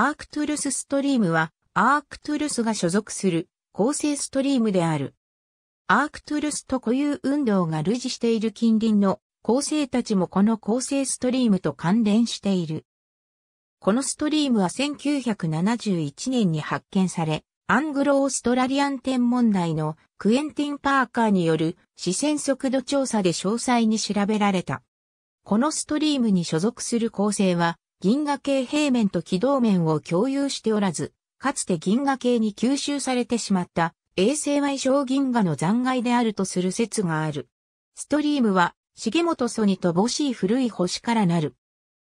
アークトゥルスストリームは、アークトゥルスが所属する構成ストリームである。アークトゥルスと固有運動が類似している近隣の構成たちもこの構成ストリームと関連している。このストリームは1971年に発見され、アングロオーストラリアン天文台のクエンティン・パーカーによる視線速度調査で詳細に調べられた。このストリームに所属する構成は銀河系平面と軌道面を共有しておらず、かつて銀河系に吸収されてしまった衛星は異常銀河の残骸であるとする説がある。ストリームは、重本ソに乏しい古い星からなる。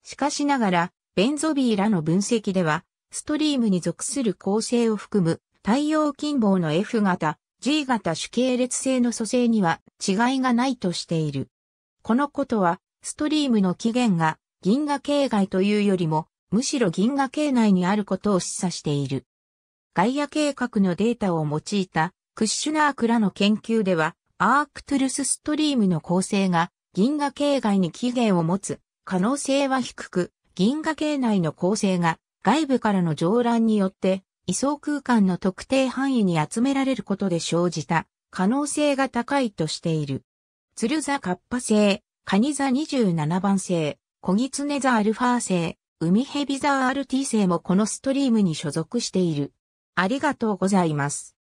しかしながら、ベンゾビーらの分析では、ストリームに属する構成を含む太陽近傍の F 型、G 型主系列性の組成には違いがないとしている。このことは、ストリームの起源が銀河系外というよりも、むしろ銀河系内にあることを示唆している。ガイア計画のデータを用いたクッシュナークらの研究では、アークトゥルスストリームの構成が銀河系外に起源を持つ可能性は低く、銀河系内の構成が外部からの上乱によって位相空間の特定範囲に集められることで生じた可能性が高いとしている。鶴座カッパ星、カニ座27番星、コギツネザアルファー星、ウミヘビザ RT 星もこのストリームに所属している。ありがとうございます。